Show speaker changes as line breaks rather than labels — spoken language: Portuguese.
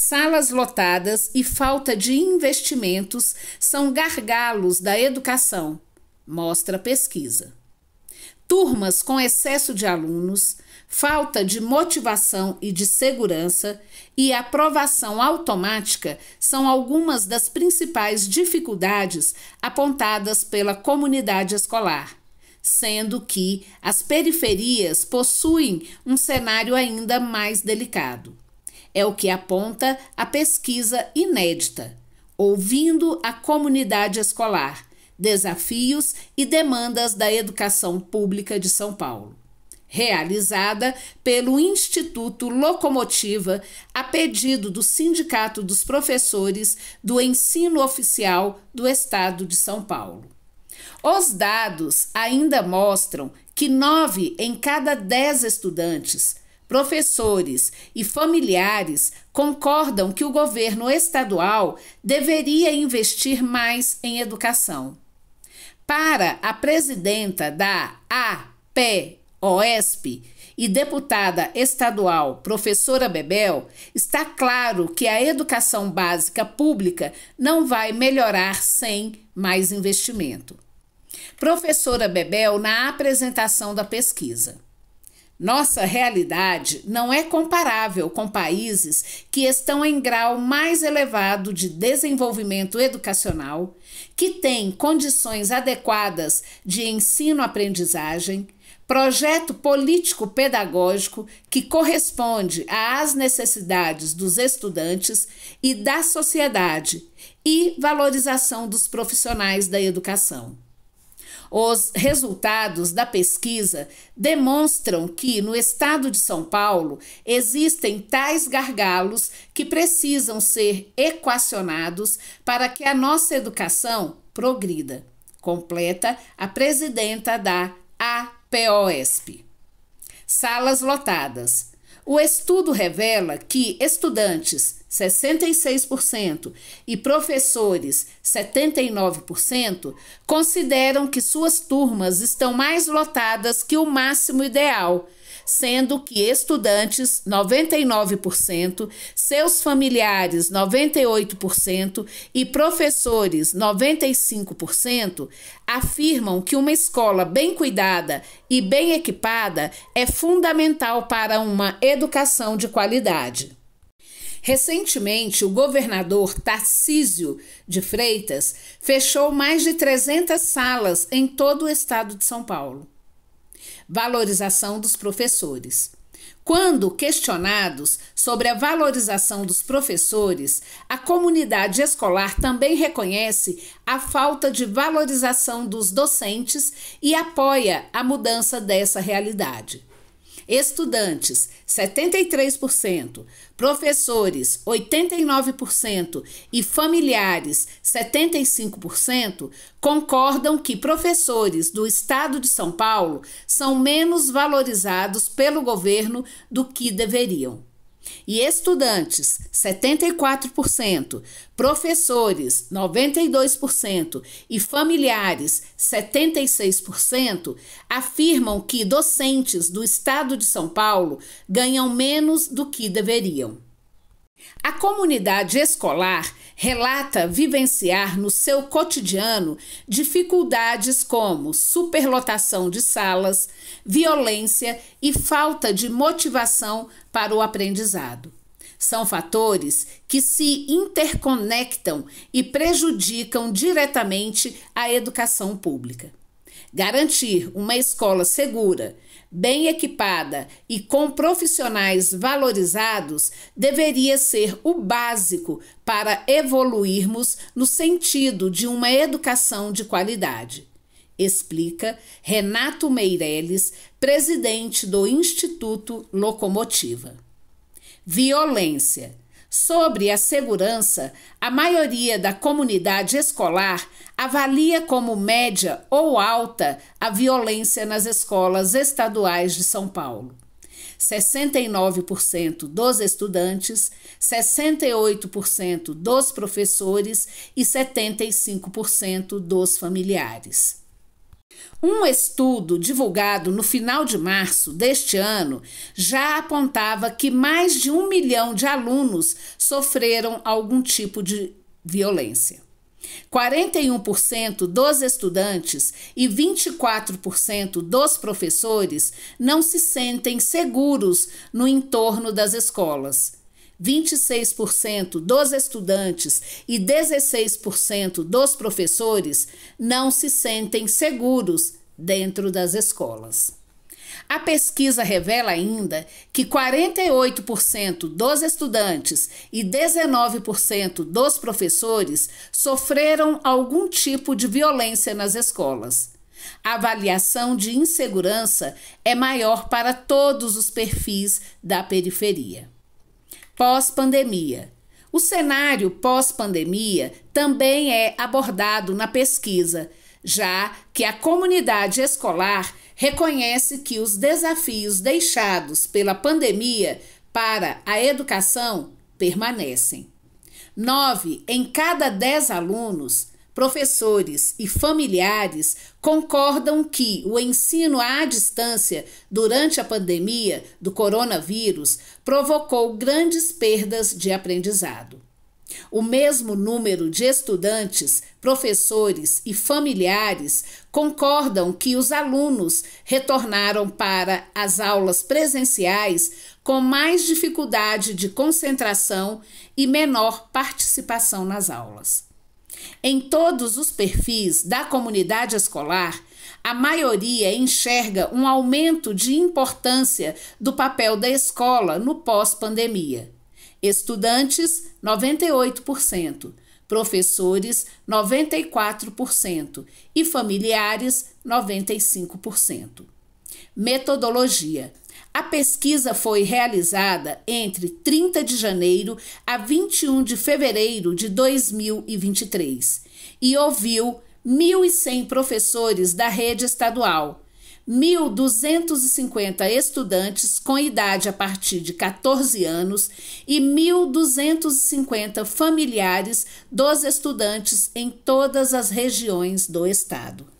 Salas lotadas e falta de investimentos são gargalos da educação, mostra a pesquisa. Turmas com excesso de alunos, falta de motivação e de segurança e aprovação automática são algumas das principais dificuldades apontadas pela comunidade escolar, sendo que as periferias possuem um cenário ainda mais delicado. É o que aponta a pesquisa inédita, ouvindo a comunidade escolar, desafios e demandas da educação pública de São Paulo. Realizada pelo Instituto Locomotiva, a pedido do Sindicato dos Professores do Ensino Oficial do Estado de São Paulo. Os dados ainda mostram que nove em cada dez estudantes professores e familiares concordam que o governo estadual deveria investir mais em educação. Para a presidenta da APOESP e deputada estadual, professora Bebel, está claro que a educação básica pública não vai melhorar sem mais investimento. Professora Bebel, na apresentação da pesquisa. Nossa realidade não é comparável com países que estão em grau mais elevado de desenvolvimento educacional, que têm condições adequadas de ensino-aprendizagem, projeto político-pedagógico que corresponde às necessidades dos estudantes e da sociedade e valorização dos profissionais da educação. Os resultados da pesquisa demonstram que no estado de São Paulo existem tais gargalos que precisam ser equacionados para que a nossa educação progrida, completa a presidenta da APOESP. Salas lotadas. O estudo revela que estudantes, 66%, e professores, 79%, consideram que suas turmas estão mais lotadas que o máximo ideal sendo que estudantes 99%, seus familiares 98% e professores 95% afirmam que uma escola bem cuidada e bem equipada é fundamental para uma educação de qualidade. Recentemente, o governador Tarcísio de Freitas fechou mais de 300 salas em todo o estado de São Paulo. Valorização dos professores. Quando questionados sobre a valorização dos professores, a comunidade escolar também reconhece a falta de valorização dos docentes e apoia a mudança dessa realidade estudantes, 73%, professores, 89% e familiares, 75%, concordam que professores do estado de São Paulo são menos valorizados pelo governo do que deveriam e estudantes, 74%, professores, 92% e familiares, 76%, afirmam que docentes do estado de São Paulo ganham menos do que deveriam. A comunidade escolar relata vivenciar no seu cotidiano dificuldades como superlotação de salas, violência e falta de motivação para o aprendizado. São fatores que se interconectam e prejudicam diretamente a educação pública. Garantir uma escola segura bem equipada e com profissionais valorizados deveria ser o básico para evoluirmos no sentido de uma educação de qualidade. Explica Renato Meirelles, presidente do Instituto Locomotiva. Violência Sobre a segurança, a maioria da comunidade escolar avalia como média ou alta a violência nas escolas estaduais de São Paulo. 69% dos estudantes, 68% dos professores e 75% dos familiares. Um estudo divulgado no final de março deste ano já apontava que mais de um milhão de alunos sofreram algum tipo de violência. 41% dos estudantes e 24% dos professores não se sentem seguros no entorno das escolas 26% dos estudantes e 16% dos professores não se sentem seguros dentro das escolas. A pesquisa revela ainda que 48% dos estudantes e 19% dos professores sofreram algum tipo de violência nas escolas. A avaliação de insegurança é maior para todos os perfis da periferia pós-pandemia. O cenário pós-pandemia também é abordado na pesquisa, já que a comunidade escolar reconhece que os desafios deixados pela pandemia para a educação permanecem. Nove em cada dez alunos professores e familiares concordam que o ensino à distância durante a pandemia do coronavírus provocou grandes perdas de aprendizado. O mesmo número de estudantes, professores e familiares concordam que os alunos retornaram para as aulas presenciais com mais dificuldade de concentração e menor participação nas aulas. Em todos os perfis da comunidade escolar, a maioria enxerga um aumento de importância do papel da escola no pós-pandemia. Estudantes, 98%, professores, 94% e familiares, 95%. Metodologia: a pesquisa foi realizada entre 30 de janeiro a 21 de fevereiro de 2023 e ouviu 1.100 professores da rede estadual, 1.250 estudantes com idade a partir de 14 anos e 1.250 familiares dos estudantes em todas as regiões do estado.